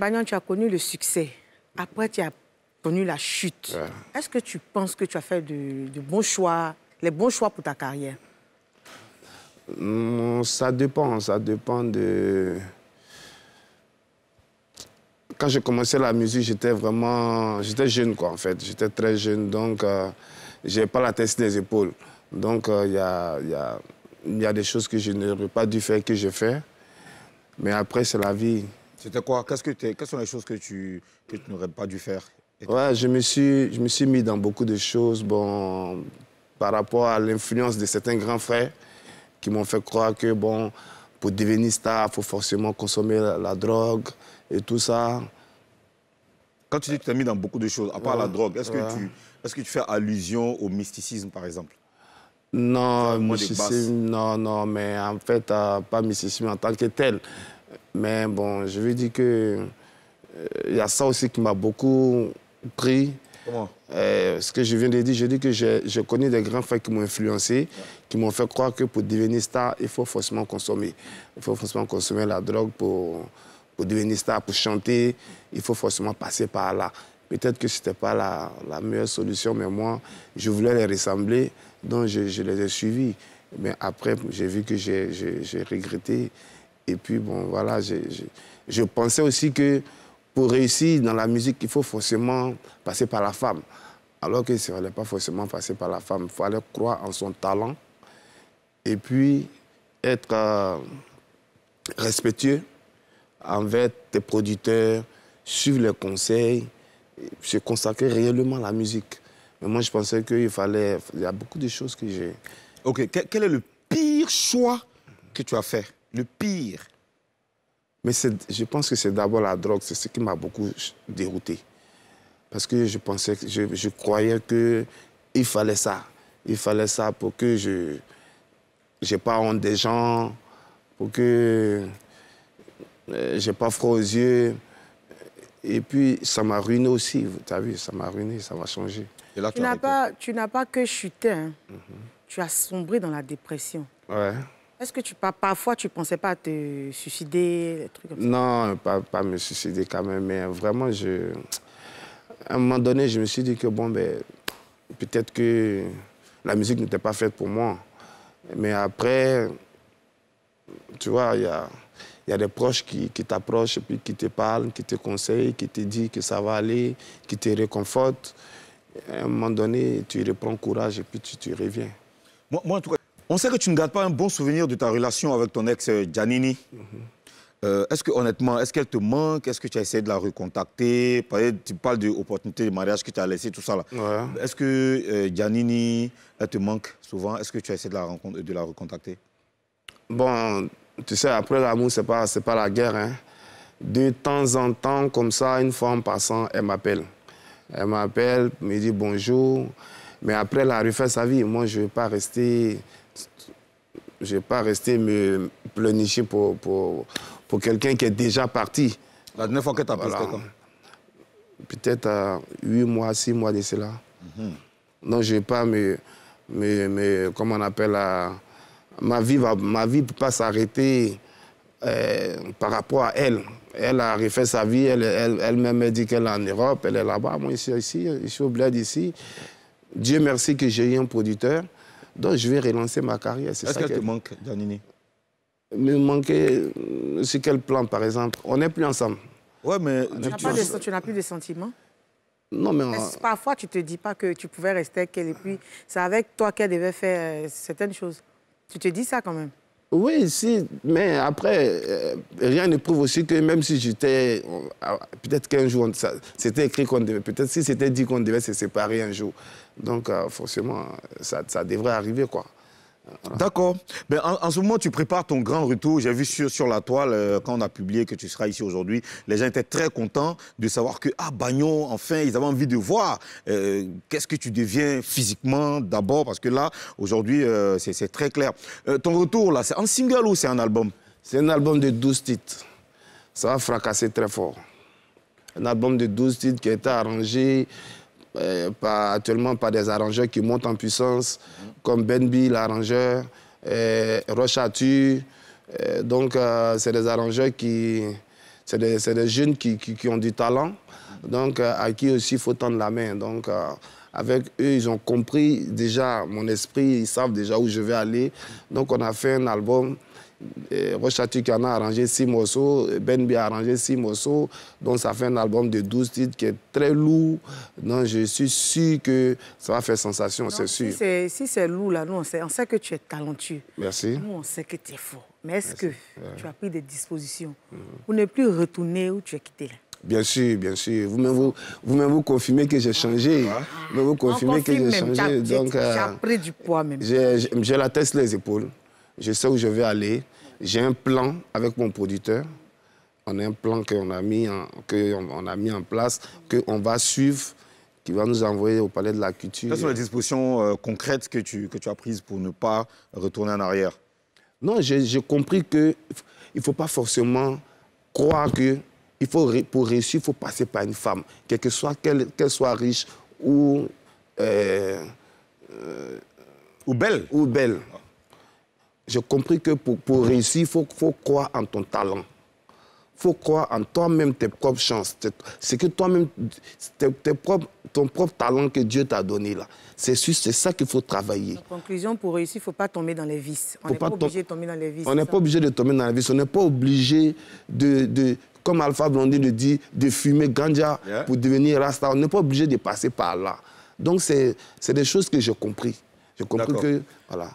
Bagnan, tu as connu le succès. Après, tu as connu la chute. Est-ce que tu penses que tu as fait de, bons choix, les bons choix pour ta carrière mm, Ça dépend. Ça dépend de. Quand j'ai commencé la musique, j'étais vraiment. J'étais jeune, quoi, en fait. J'étais très jeune. Donc, euh, j'ai pas la tête des épaules. Donc, euh, il y, a, y, a, y a des choses que je n'aurais pas dû faire, que j'ai fait. Mais après, c'est la vie. C'était quoi ce que Quelles sont les choses que tu, que tu n'aurais pas dû faire Ouais, je me, suis, je me suis mis dans beaucoup de choses bon, par rapport à l'influence de certains grands frères qui m'ont fait croire que, bon, pour devenir star, il faut forcément consommer la, drogue et tout ça. Quand tu dis que tu t'es mis dans beaucoup de choses, à part la drogue, est-ce que, tu, est que tu fais allusion au mysticisme, par exemple non, non, non, mais en fait, euh, pas mysticisme en tant que tel, mais bon, je veux dire que euh, il y a ça aussi qui m'a beaucoup pris. Comment euh, Ce que je viens de dire, je dis que je, connais des grands frères qui m'ont influencé, qui m'ont fait croire que pour devenir star, il faut forcément consommer. Il faut forcément consommer la drogue pour, devenir star, pour chanter. Il faut forcément passer par là. Peut-être que ce n'était pas la, meilleure solution, mais moi, je voulais les ressembler, donc je les ai suivis. Mais après, j'ai vu que j'ai regretté. Et puis, bon, voilà, je, pensais aussi que pour réussir dans la musique, il faut forcément passer par la femme. Alors que ça ne fallait pas forcément passer par la femme. Il fallait croire en son talent et puis être euh, respectueux envers tes producteurs, suivre les conseils, se consacrer réellement à la musique. Mais moi, je pensais qu'il fallait... Il y a beaucoup de choses que j'ai... OK. Quel est le pire choix que tu as fait le pire. Mais je pense que c'est d'abord la drogue, c'est ce qui m'a beaucoup dérouté. Parce que je pensais, je, je croyais qu'il fallait ça. Il fallait ça pour que je n'ai pas honte des gens, pour que je euh, j'ai pas froid aux yeux. Et puis, ça m'a ruiné aussi, tu as vu, ça m'a ruiné, ça m'a changé. n'as pas, tu n'as pas, que chuté, hein. mhm. tu as sombré dans la dépression. Ouais. Est-ce que tu, parfois tu ne pensais pas te suicider trucs comme ça Non, pas, me suicider quand même, mais vraiment, je... à un moment donné, je me suis dit que bon, ben, peut-être que la musique n'était pas faite pour moi. Mais après, tu vois, il y a, y a, des proches qui, t'approchent, puis qui te parlent, qui te conseillent, qui te disent que ça va aller, qui te réconfortent. À un moment donné, tu reprends courage et puis tu, reviens. Moi, moi, en tout cas... On sait que tu ne gardes pas un bon souvenir de ta relation avec ton ex euh, Giannini. Mhm. Euh, est-ce que honnêtement, est-ce qu'elle te manque Est-ce que tu as essayé de la recontacter Tu parles d'opportunités de, mariage que tu as laissé, tout ça Est-ce que Janini euh, elle te manque souvent Est-ce que tu as essayé de la, de la recontacter Bon, tu sais, après l'amour, c'est pas, pas la guerre. Hein. De temps en temps, comme ça, une fois en passant, elle m'appelle. Elle m'appelle, me dit bonjour. Mais après, elle a refait sa vie. Moi, je ne vais pas rester je vais pas rester me pleurnicher pour, pour, pour quelqu'un qui est déjà parti. La dernière fois que tu as voilà. Peut-être à euh, 8 mois, 6 mois de cela. Mhm. Non, je vais pas me, Comment on appelle euh, Ma vie ne ma vie peut pas s'arrêter euh, par rapport à elle. Elle a refait sa vie, elle-même elle, dit qu'elle est en Europe, elle est là-bas. Moi, je suis ici, je suis au bled ici. Dieu merci que j'ai eu un producteur donc je vais relancer ma carrière. Est-ce qu'elle te manque, Danini. Me manquer, euh, sur quel plan par exemple On n'est plus ensemble. Ouais, mais tu n'as plus, de sentiments non, mais... Parfois, tu ne te dis pas que tu pouvais rester avec elle et puis c'est avec toi qu'elle devait faire euh, certaines choses. Tu te dis ça quand même oui, si, mais après, euh, rien ne prouve aussi que même si j'étais, euh, peut-être qu'un jour, c'était écrit qu'on devait, peut-être si c'était dit qu'on devait se séparer un jour. Donc, euh, forcément, ça devrait arriver, quoi. D'accord. Ben, en, ce moment, tu prépares ton grand retour. J'ai vu sur, sur la toile, euh, quand on a publié que tu seras ici aujourd'hui, les gens étaient très contents de savoir que, ah, Bagnon, enfin, ils avaient envie de voir euh, qu'est-ce que tu deviens physiquement d'abord, parce que là, aujourd'hui, euh, c'est très clair. ton retour, là, c'est en single ou c'est un album C'est un album de 12 titres. Ça a fracassé très fort. Un album de 12 titres qui a été arrangé euh, pas, actuellement par des arrangeurs qui montent en puissance, comme Benby, l'arrangeur, euh, Rochatu. Euh, donc, euh, c'est des arrangeurs qui. C'est des, des, jeunes qui, qui, qui, ont du talent, donc à qui aussi il faut tendre la main. Donc, avec eux, ils ont compris déjà mon esprit, ils savent déjà où je vais aller. Donc, on a fait un album Rochatu a arrangé six morceaux, Benbi a arrangé six morceaux, donc ça fait un album de 12 titres qui est très lourd. Non, je suis sûr que ça va faire sensation, c'est sûr. Si c'est si lourd, là, nous, on sait, que tu es talentueux. Merci. Nous, on sait que tu es fort. Mais est-ce que tu as pris des dispositions mhm. pour ne plus retourner où tu es quitté là Bien sûr, bien sûr. Vous-même, vous, vous, vous confirmez que j'ai changé. Ah. Vous, vous ah. confirmez que j'ai changé. J'ai euh, pris du poids même. J'ai la tête les épaules. Je sais où je vais aller. J'ai un plan avec mon producteur. On a un plan qu'on a, mis en, que on a mis en place, qu'on va suivre, qui va nous envoyer au Palais de la Culture. Quelles sont les dispositions euh, concrètes que tu, que tu as prises pour ne pas retourner en arrière Non, j'ai compris qu'il ne faut pas forcément croire que il faut, pour réussir, il faut passer par une femme, quelle que soit, qu'elle soit riche ou... Euh, ou belle. Ou belle j'ai compris que pour, pour réussir, il faut, croire en ton talent faut croire en toi-même, tes propres chances. C'est que toi-même, ton propre talent que Dieu t'a donné là. C'est ça qu'il faut travailler. conclusion, pour réussir, il ne faut pas tomber dans les vices. On n'est pas, obligé de tomber dans les vices. On n'est pas obligé de tomber dans les vices. On n'est pas obligé de, comme Alpha Blondie le dit, de fumer ganja pour devenir rasta. On n'est pas obligé de passer par là. Donc, c'est des choses que j'ai compris. J'ai compris que, voilà.